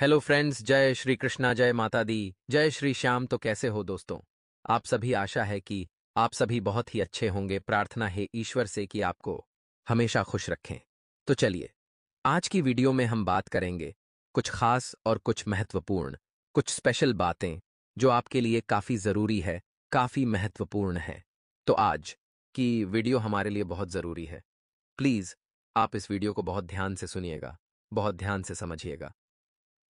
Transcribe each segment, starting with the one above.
hello friends जय श्री कृष्णा जय माता दी जय श्री श्याम तो कैसे हो दोस्तों आप सभी आशा है कि आप सभी बहुत ही अच्छे होंगे प्रार्थना है ईश्वर से कि आपको हमेशा खुश रखें तो चलिए आज की वीडियो में हम बात करेंगे कुछ खास और कुछ महत्वपूर्ण कुछ स्पेशल बातें जो आपके लिए काफी जरूरी है काफी महत्वपूर्ण है तो आज की वीडियो हमारे लिए बहुत जरूरी है प्लीज आप इस वीडियो को बहुत ध्यान से सुनिएगा बहुत ध्यान से समझिएगा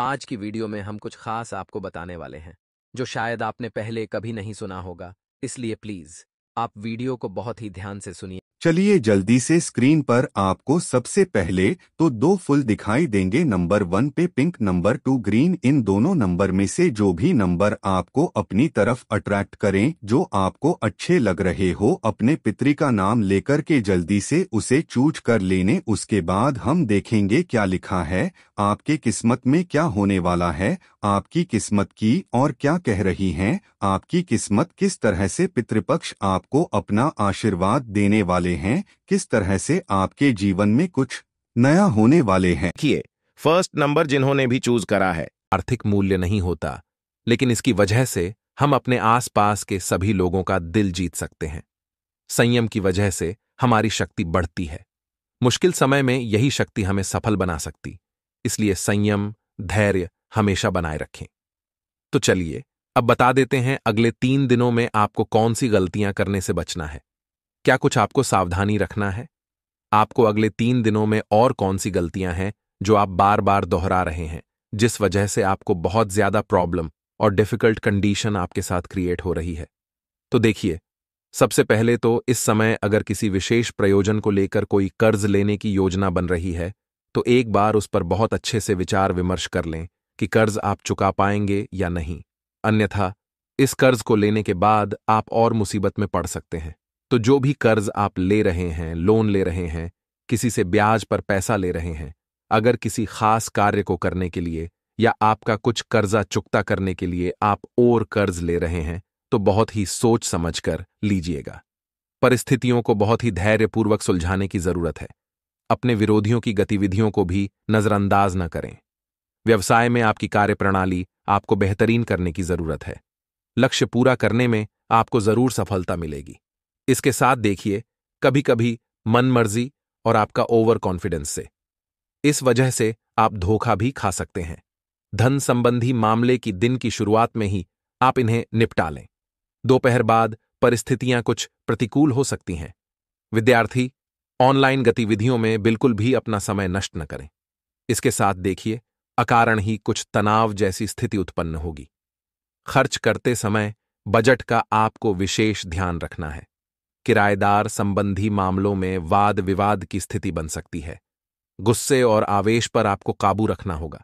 आज की वीडियो में हम कुछ खास आपको बताने वाले हैं जो शायद आपने पहले कभी नहीं सुना होगा इसलिए प्लीज आप वीडियो को बहुत ही ध्यान से सुनिए चलिए जल्दी से स्क्रीन पर आपको सबसे पहले तो दो फुल दिखाई देंगे नंबर वन पे पिंक नंबर टू ग्रीन इन दोनों नंबर में से जो भी नंबर आपको अपनी तरफ अट्रैक्ट करें जो आपको अच्छे लग रहे हो अपने पितरी का नाम लेकर के जल्दी से उसे चूज कर लेने उसके बाद हम देखेंगे क्या लिखा है आपके किस्मत में क्या होने वाला है आपकी किस्मत की और क्या कह रही है आपकी किस्मत किस तरह से पितृपक्ष आपको अपना आशीर्वाद देने वाले वाले हैं किस तरह से आपके जीवन में कुछ नया होने वाले हैं किए फर्स्ट नंबर जिन्होंने भी चूज करा है आर्थिक मूल्य नहीं होता लेकिन इसकी वजह से हम अपने आसपास के सभी लोगों का दिल जीत सकते हैं संयम की वजह से हमारी शक्ति बढ़ती है मुश्किल समय में यही शक्ति हमें सफल बना सकती इसलिए संयम धैर्य हमेशा बनाए रखें तो चलिए अब बता देते हैं अगले तीन दिनों में आपको कौन सी गलतियां करने से बचना है क्या कुछ आपको सावधानी रखना है आपको अगले तीन दिनों में और कौन सी गलतियां हैं जो आप बार बार दोहरा रहे हैं जिस वजह से आपको बहुत ज्यादा प्रॉब्लम और डिफिकल्ट कंडीशन आपके साथ क्रिएट हो रही है तो देखिए सबसे पहले तो इस समय अगर किसी विशेष प्रयोजन को लेकर कोई कर्ज लेने की योजना बन रही है तो एक बार उस पर बहुत अच्छे से विचार विमर्श कर लें कि कर्ज आप चुका पाएंगे या नहीं अन्यथा इस कर्ज को लेने के बाद आप और मुसीबत में पड़ सकते हैं तो जो भी कर्ज आप ले रहे हैं लोन ले रहे हैं किसी से ब्याज पर पैसा ले रहे हैं अगर किसी खास कार्य को करने के लिए या आपका कुछ कर्जा चुकता करने के लिए आप और कर्ज ले रहे हैं तो बहुत ही सोच समझकर लीजिएगा परिस्थितियों को बहुत ही धैर्यपूर्वक सुलझाने की जरूरत है अपने विरोधियों की गतिविधियों को भी नजरअंदाज न करें व्यवसाय में आपकी कार्यप्रणाली आपको बेहतरीन करने की जरूरत है लक्ष्य पूरा करने में आपको जरूर सफलता मिलेगी इसके साथ देखिए कभी कभी मनमर्जी और आपका ओवर कॉन्फिडेंस से इस वजह से आप धोखा भी खा सकते हैं धन संबंधी मामले की दिन की शुरुआत में ही आप इन्हें निपटा लें दोपहर बाद परिस्थितियां कुछ प्रतिकूल हो सकती हैं विद्यार्थी ऑनलाइन गतिविधियों में बिल्कुल भी अपना समय नष्ट न करें इसके साथ देखिए अकारण ही कुछ तनाव जैसी स्थिति उत्पन्न होगी खर्च करते समय बजट का आपको विशेष ध्यान रखना है किराएदार संबंधी मामलों में वाद विवाद की स्थिति बन सकती है गुस्से और आवेश पर आपको काबू रखना होगा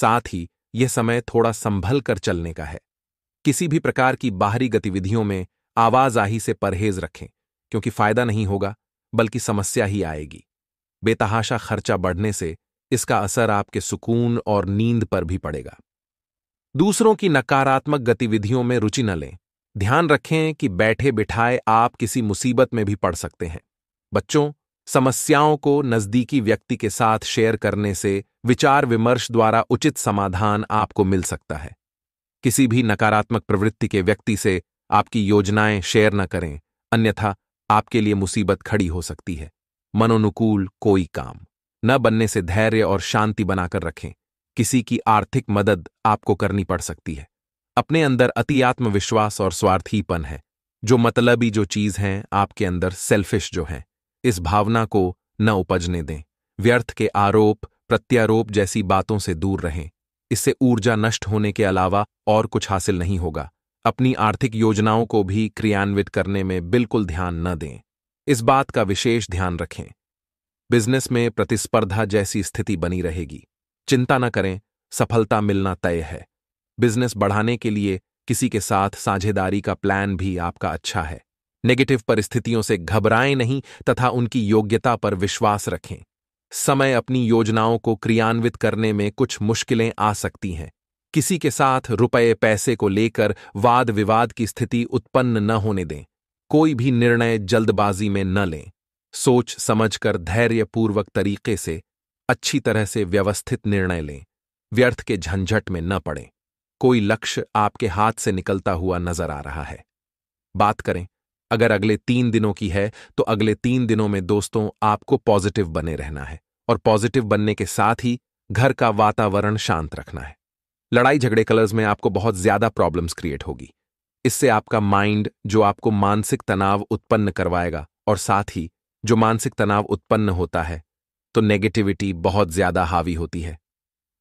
साथ ही यह समय थोड़ा संभल कर चलने का है किसी भी प्रकार की बाहरी गतिविधियों में आवाजाही से परहेज रखें क्योंकि फायदा नहीं होगा बल्कि समस्या ही आएगी बेतहाशा खर्चा बढ़ने से इसका असर आपके सुकून और नींद पर भी पड़ेगा दूसरों की नकारात्मक गतिविधियों में रुचि न लें ध्यान रखें कि बैठे बिठाए आप किसी मुसीबत में भी पड़ सकते हैं बच्चों समस्याओं को नजदीकी व्यक्ति के साथ शेयर करने से विचार विमर्श द्वारा उचित समाधान आपको मिल सकता है किसी भी नकारात्मक प्रवृत्ति के व्यक्ति से आपकी योजनाएं शेयर न करें अन्यथा आपके लिए मुसीबत खड़ी हो सकती है मनोनुकूल कोई काम न बनने से धैर्य और शांति बनाकर रखें किसी की आर्थिक मदद आपको करनी पड़ सकती है अपने अंदर अति आत्मविश्वास और स्वार्थीपन है जो मतलबी जो चीज हैं आपके अंदर सेल्फिश जो हैं इस भावना को न उपजने दें व्यर्थ के आरोप प्रत्यारोप जैसी बातों से दूर रहें इससे ऊर्जा नष्ट होने के अलावा और कुछ हासिल नहीं होगा अपनी आर्थिक योजनाओं को भी क्रियान्वित करने में बिल्कुल ध्यान न दें इस बात का विशेष ध्यान रखें बिजनेस में प्रतिस्पर्धा जैसी स्थिति बनी रहेगी चिंता न करें सफलता मिलना तय है बिजनेस बढ़ाने के लिए किसी के साथ साझेदारी का प्लान भी आपका अच्छा है नेगेटिव परिस्थितियों से घबराएं नहीं तथा उनकी योग्यता पर विश्वास रखें समय अपनी योजनाओं को क्रियान्वित करने में कुछ मुश्किलें आ सकती हैं किसी के साथ रुपए पैसे को लेकर वाद विवाद की स्थिति उत्पन्न न होने दें कोई भी निर्णय जल्दबाजी में न लें सोच समझकर धैर्यपूर्वक तरीके से अच्छी तरह से व्यवस्थित निर्णय लें व्यर्थ के झंझट में न पड़ें कोई लक्ष्य आपके हाथ से निकलता हुआ नजर आ रहा है बात करें अगर अगले तीन दिनों की है तो अगले तीन दिनों में दोस्तों आपको पॉजिटिव बने रहना है और पॉजिटिव बनने के साथ ही घर का वातावरण शांत रखना है लड़ाई झगड़े कलर्स में आपको बहुत ज्यादा प्रॉब्लम्स क्रिएट होगी इससे आपका माइंड जो आपको मानसिक तनाव उत्पन्न करवाएगा और साथ ही जो मानसिक तनाव उत्पन्न होता है तो नेगेटिविटी बहुत ज्यादा हावी होती है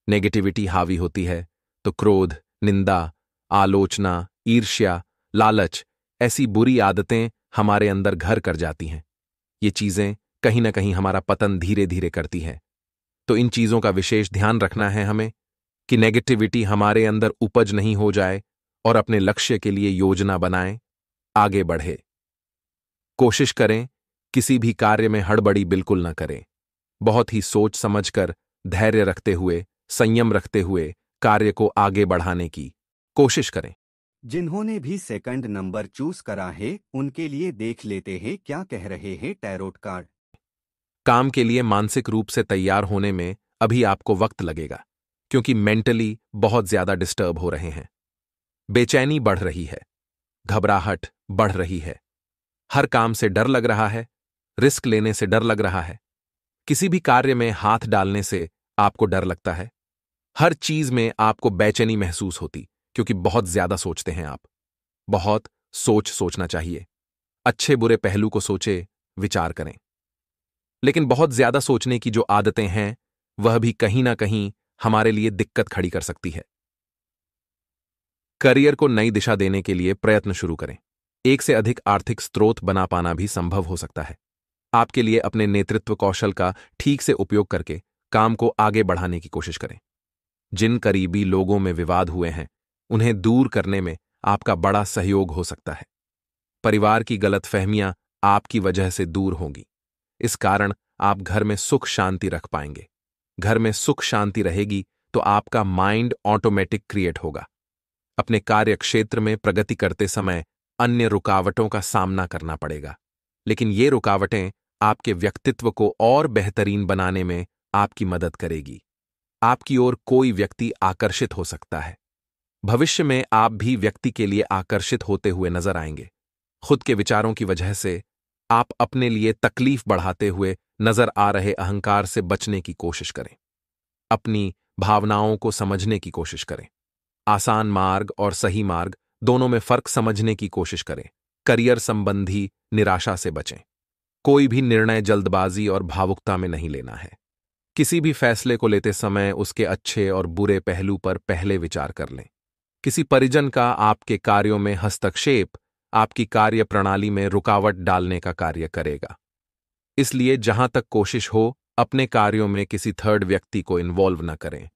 नेगेटिविटी हावी होती है तो क्रोध निंदा आलोचना ईर्ष्या लालच ऐसी बुरी आदतें हमारे अंदर घर कर जाती हैं ये चीजें कहीं ना कहीं हमारा पतन धीरे धीरे करती हैं तो इन चीजों का विशेष ध्यान रखना है हमें कि नेगेटिविटी हमारे अंदर उपज नहीं हो जाए और अपने लक्ष्य के लिए योजना बनाए आगे बढ़े कोशिश करें किसी भी कार्य में हड़बड़ी बिल्कुल न करें बहुत ही सोच समझकर धैर्य रखते हुए संयम रखते हुए कार्य को आगे बढ़ाने की कोशिश करें जिन्होंने भी सेकंड नंबर चूज करा है उनके लिए देख लेते हैं क्या कह रहे हैं टैरोट कार्ड काम के लिए मानसिक रूप से तैयार होने में अभी आपको वक्त लगेगा क्योंकि मेंटली बहुत ज्यादा डिस्टर्ब हो रहे हैं बेचैनी बढ़ रही है घबराहट बढ़ रही है हर काम से डर लग रहा है रिस्क लेने से डर लग रहा है किसी भी कार्य में हाथ डालने से आपको डर लगता है हर चीज में आपको बेचैनी महसूस होती क्योंकि बहुत ज्यादा सोचते हैं आप बहुत सोच सोचना चाहिए अच्छे बुरे पहलू को सोचे विचार करें लेकिन बहुत ज्यादा सोचने की जो आदतें हैं वह भी कहीं ना कहीं हमारे लिए दिक्कत खड़ी कर सकती है करियर को नई दिशा देने के लिए प्रयत्न शुरू करें एक से अधिक आर्थिक स्रोत बना पाना भी संभव हो सकता है आपके लिए अपने नेतृत्व कौशल का ठीक से उपयोग करके काम को आगे बढ़ाने की कोशिश करें जिन करीबी लोगों में विवाद हुए हैं उन्हें दूर करने में आपका बड़ा सहयोग हो सकता है परिवार की गलतफहमियां आपकी वजह से दूर होंगी इस कारण आप घर में सुख शांति रख पाएंगे घर में सुख शांति रहेगी तो आपका माइंड ऑटोमेटिक क्रिएट होगा अपने कार्य क्षेत्र में प्रगति करते समय अन्य रुकावटों का सामना करना पड़ेगा लेकिन ये रुकावटें आपके व्यक्तित्व को और बेहतरीन बनाने में आपकी मदद करेगी आपकी ओर कोई व्यक्ति आकर्षित हो सकता है भविष्य में आप भी व्यक्ति के लिए आकर्षित होते हुए नजर आएंगे खुद के विचारों की वजह से आप अपने लिए तकलीफ बढ़ाते हुए नजर आ रहे अहंकार से बचने की कोशिश करें अपनी भावनाओं को समझने की कोशिश करें आसान मार्ग और सही मार्ग दोनों में फर्क समझने की कोशिश करें करियर संबंधी निराशा से बचें कोई भी निर्णय जल्दबाजी और भावुकता में नहीं लेना है किसी भी फैसले को लेते समय उसके अच्छे और बुरे पहलू पर पहले विचार कर लें किसी परिजन का आपके कार्यों में हस्तक्षेप आपकी कार्य प्रणाली में रुकावट डालने का कार्य करेगा इसलिए जहां तक कोशिश हो अपने कार्यों में किसी थर्ड व्यक्ति को इन्वॉल्व न करें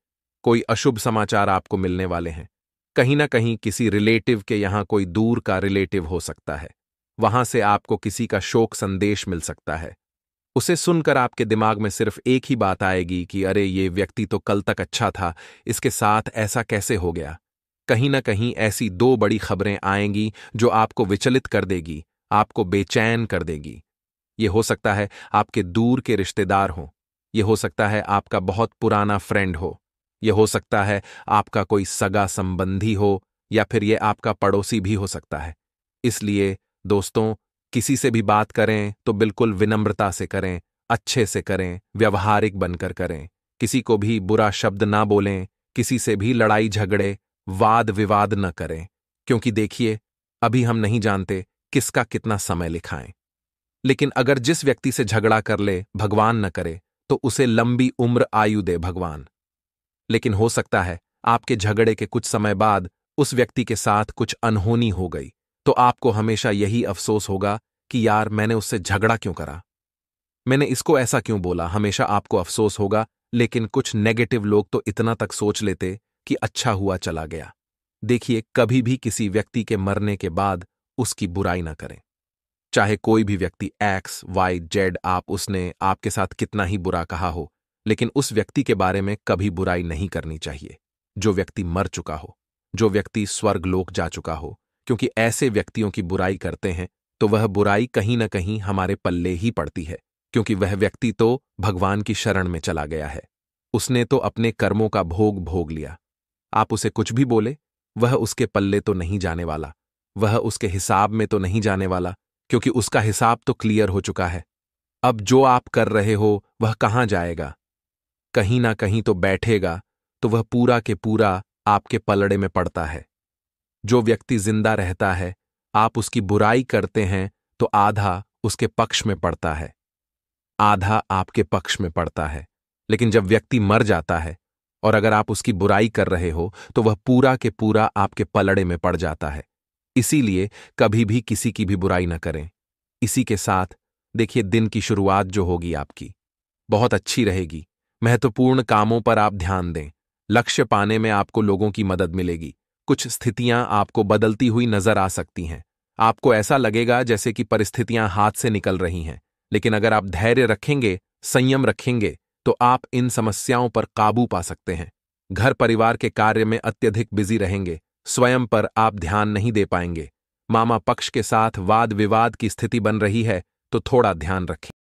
कोई अशुभ समाचार आपको मिलने वाले हैं कहीं ना कहीं किसी रिलेटिव के यहां कोई दूर का रिलेटिव हो सकता है वहां से आपको किसी का शोक संदेश मिल सकता है उसे सुनकर आपके दिमाग में सिर्फ एक ही बात आएगी कि अरे ये व्यक्ति तो कल तक अच्छा था इसके साथ ऐसा कैसे हो गया कहीं ना कहीं ऐसी दो बड़ी खबरें आएंगी जो आपको विचलित कर देगी आपको बेचैन कर देगी ये हो सकता है आपके दूर के रिश्तेदार हों यह हो सकता है आपका बहुत पुराना फ्रेंड हो यह हो सकता है आपका कोई सगा संबंधी हो या फिर यह आपका पड़ोसी भी हो सकता है इसलिए दोस्तों किसी से भी बात करें तो बिल्कुल विनम्रता से करें अच्छे से करें व्यवहारिक बनकर करें किसी को भी बुरा शब्द ना बोलें किसी से भी लड़ाई झगड़े वाद विवाद न करें क्योंकि देखिए अभी हम नहीं जानते किसका कितना समय लिखाएं लेकिन अगर जिस व्यक्ति से झगड़ा कर ले भगवान न करे तो उसे लंबी उम्र आयु दे भगवान लेकिन हो सकता है आपके झगड़े के कुछ समय बाद उस व्यक्ति के साथ कुछ अनहोनी हो गई तो आपको हमेशा यही अफसोस होगा कि यार मैंने उससे झगड़ा क्यों करा मैंने इसको ऐसा क्यों बोला हमेशा आपको अफसोस होगा लेकिन कुछ नेगेटिव लोग तो इतना तक सोच लेते कि अच्छा हुआ चला गया देखिए कभी भी किसी व्यक्ति के मरने के बाद उसकी बुराई ना करें चाहे कोई भी व्यक्ति एक्स वाई जेड आप उसने आपके साथ कितना ही बुरा कहा हो लेकिन उस व्यक्ति के बारे में कभी बुराई नहीं करनी चाहिए जो व्यक्ति मर चुका हो जो व्यक्ति स्वर्ग लोक जा चुका हो क्योंकि ऐसे व्यक्तियों की बुराई करते हैं तो वह बुराई कहीं न कहीं हमारे पल्ले ही पड़ती है क्योंकि वह व्यक्ति तो भगवान की शरण में चला गया है उसने तो अपने कर्मों का भोग भोग लिया आप उसे कुछ भी बोले वह उसके पल्ले तो नहीं जाने वाला वह उसके हिसाब में तो नहीं जाने वाला क्योंकि उसका हिसाब तो क्लियर हो चुका है अब जो आप कर रहे हो वह कहां जाएगा कहीं ना कहीं तो बैठेगा तो वह पूरा के पूरा आपके पलड़े में पड़ता है जो व्यक्ति जिंदा रहता है आप उसकी बुराई करते हैं तो आधा उसके पक्ष में पड़ता है आधा आपके पक्ष में पड़ता है लेकिन जब व्यक्ति मर जाता है और अगर आप उसकी बुराई कर रहे हो तो वह पूरा के पूरा आपके पलड़े में पड़ जाता है इसीलिए कभी भी किसी की भी बुराई न करें इसी के साथ देखिए दिन की शुरुआत जो होगी आपकी बहुत अच्छी रहेगी महत्वपूर्ण कामों पर आप ध्यान दें लक्ष्य पाने में आपको लोगों की मदद मिलेगी कुछ स्थितियां आपको बदलती हुई नजर आ सकती हैं आपको ऐसा लगेगा जैसे कि परिस्थितियां हाथ से निकल रही हैं लेकिन अगर आप धैर्य रखेंगे संयम रखेंगे तो आप इन समस्याओं पर काबू पा सकते हैं घर परिवार के कार्य में अत्यधिक बिजी रहेंगे स्वयं पर आप ध्यान नहीं दे पाएंगे मामा पक्ष के साथ वाद विवाद की स्थिति बन रही है तो थोड़ा ध्यान रखें